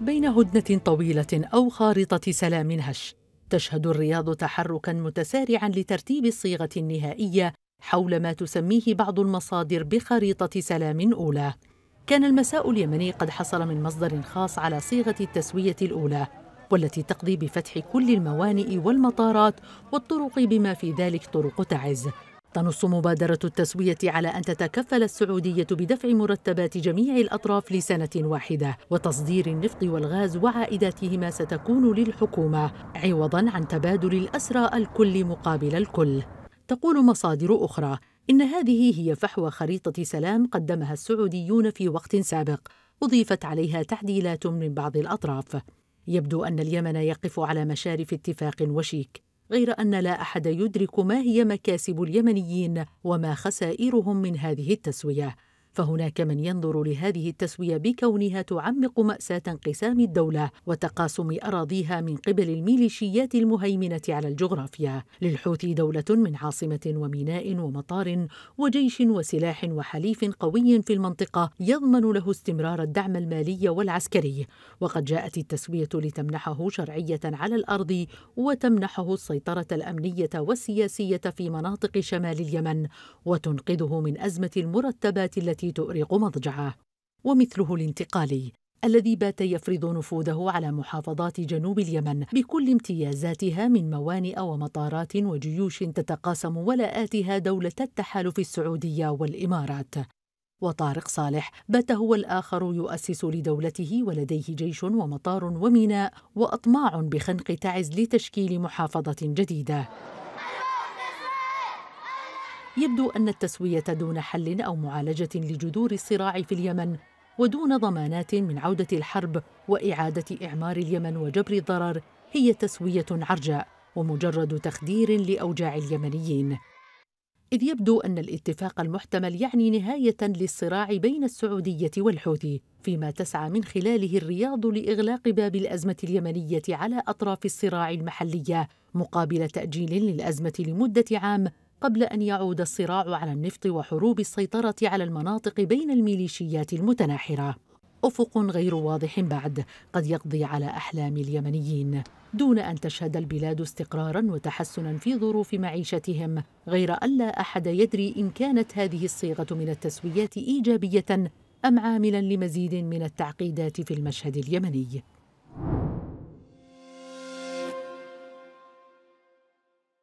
بين هدنة طويلة أو خارطة سلام هش تشهد الرياض تحركا متسارعا لترتيب الصيغة النهائية حول ما تسميه بعض المصادر بخريطة سلام أولى كان المساء اليمني قد حصل من مصدر خاص على صيغة التسوية الأولى والتي تقضي بفتح كل الموانئ والمطارات والطرق بما في ذلك طرق تعز تنص مبادرة التسوية على أن تتكفل السعودية بدفع مرتبات جميع الأطراف لسنة واحدة وتصدير النفط والغاز وعائداتهما ستكون للحكومة عوضاً عن تبادل الأسرى الكل مقابل الكل تقول مصادر أخرى إن هذه هي فحوى خريطة سلام قدمها السعوديون في وقت سابق أضيفت عليها تعديلات من بعض الأطراف يبدو أن اليمن يقف على مشارف اتفاق وشيك غير أن لا أحد يدرك ما هي مكاسب اليمنيين وما خسائرهم من هذه التسوية فهناك من ينظر لهذه التسوية بكونها تعمق مأساة انقسام الدولة وتقاسم أراضيها من قبل الميليشيات المهيمنة على الجغرافيا للحوثي دولة من عاصمة وميناء ومطار وجيش وسلاح وحليف قوي في المنطقة يضمن له استمرار الدعم المالي والعسكري وقد جاءت التسوية لتمنحه شرعية على الأرض وتمنحه السيطرة الأمنية والسياسية في مناطق شمال اليمن وتنقذه من أزمة المرتبات التي تؤرق مضجعه ومثله الانتقالي الذي بات يفرض نفوذه على محافظات جنوب اليمن بكل امتيازاتها من موانئ ومطارات وجيوش تتقاسم ولاءاتها دولة التحالف السعودية والإمارات وطارق صالح بات هو الآخر يؤسس لدولته ولديه جيش ومطار وميناء وأطماع بخنق تعز لتشكيل محافظة جديدة يبدو أن التسوية دون حل أو معالجة لجذور الصراع في اليمن ودون ضمانات من عودة الحرب وإعادة إعمار اليمن وجبر الضرر هي تسوية عرجاء ومجرد تخدير لأوجاع اليمنيين إذ يبدو أن الاتفاق المحتمل يعني نهاية للصراع بين السعودية والحوثي فيما تسعى من خلاله الرياض لإغلاق باب الأزمة اليمنية على أطراف الصراع المحلية مقابل تأجيل للأزمة لمدة عام قبل أن يعود الصراع على النفط وحروب السيطرة على المناطق بين الميليشيات المتناحرة أفق غير واضح بعد قد يقضي على أحلام اليمنيين دون أن تشهد البلاد استقرارا وتحسنا في ظروف معيشتهم غير أن لا أحد يدري إن كانت هذه الصيغة من التسويات إيجابية أم عاملا لمزيد من التعقيدات في المشهد اليمني